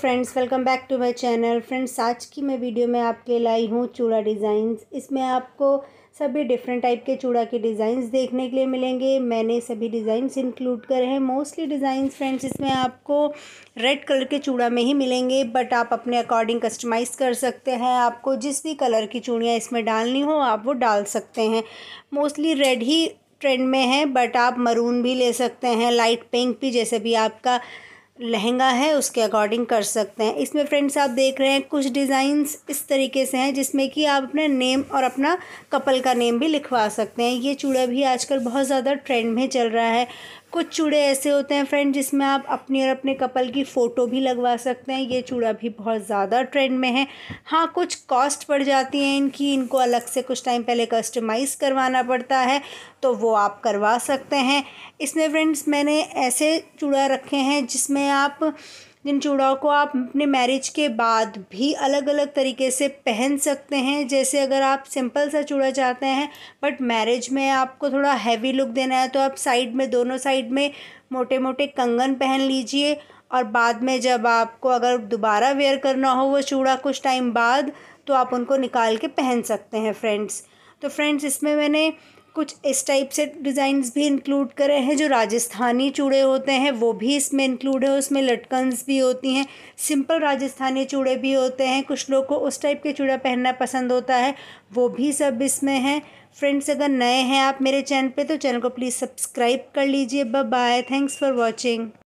friends welcome back to my channel friends आज की मैं वीडियो में आपके लाई हूँ चूड़ा डिज़ाइंस इसमें आपको सभी डिफरेंट टाइप के चूड़ा के डिज़ाइंस देखने के लिए मिलेंगे मैंने सभी डिज़ाइंस इंक्लूड करे हैं मोस्टली डिज़ाइंस फ्रेंड्स इसमें आपको रेड कलर के चूड़ा में ही मिलेंगे बट आप अपने अकॉर्डिंग कस्टमाइज़ कर सकते हैं आपको जिस भी कलर की चूड़ियाँ इसमें डालनी हो आप वो डाल सकते हैं मोस्टली रेड ही ट्रेंड में है बट आप मरून भी ले सकते हैं लाइट पिंक भी जैसे भी आपका लहंगा है उसके अकॉर्डिंग कर सकते हैं इसमें फ्रेंड्स आप देख रहे हैं कुछ डिज़ाइंस इस तरीके से हैं जिसमें कि आप अपना नेम और अपना कपल का नेम भी लिखवा सकते हैं ये चूड़ा भी आजकल बहुत ज़्यादा ट्रेंड में चल रहा है कुछ चूड़े ऐसे होते हैं फ्रेंड जिसमें आप अपनी और अपने कपल की फ़ोटो भी लगवा सकते हैं ये चूड़ा भी बहुत ज़्यादा ट्रेंड में है हाँ कुछ कॉस्ट पड़ जाती है इनकी इनको अलग से कुछ टाइम पहले कस्टमाइज़ करवाना पड़ता है तो वो आप करवा सकते हैं इसमें फ्रेंड्स मैंने ऐसे चूड़ा रखे हैं जिसमें आप जिन चूड़ाओं को आप अपने मैरिज के बाद भी अलग अलग तरीके से पहन सकते हैं जैसे अगर आप सिंपल सा चूड़ा चाहते हैं बट मैरिज में आपको थोड़ा हैवी लुक देना है तो आप साइड में दोनों साइड में मोटे मोटे कंगन पहन लीजिए और बाद में जब आपको अगर दोबारा वेयर करना हो वो चूड़ा कुछ टाइम बाद तो आप उनको निकाल के पहन सकते हैं फ्रेंड्स तो फ्रेंड्स इसमें मैंने कुछ इस टाइप से डिज़ाइंस भी इंक्लूड करे हैं जो राजस्थानी चूड़े होते हैं वो भी इसमें इंक्लूड है उसमें लटकन्स भी होती हैं सिंपल राजस्थानी चूड़े भी होते हैं कुछ लोग को उस टाइप के चूड़ा पहनना पसंद होता है वो भी सब इसमें हैं फ्रेंड्स अगर नए हैं आप मेरे चैनल पे तो चैनल को प्लीज़ सब्सक्राइब कर लीजिए बाय थैंक्स फॉर वॉचिंग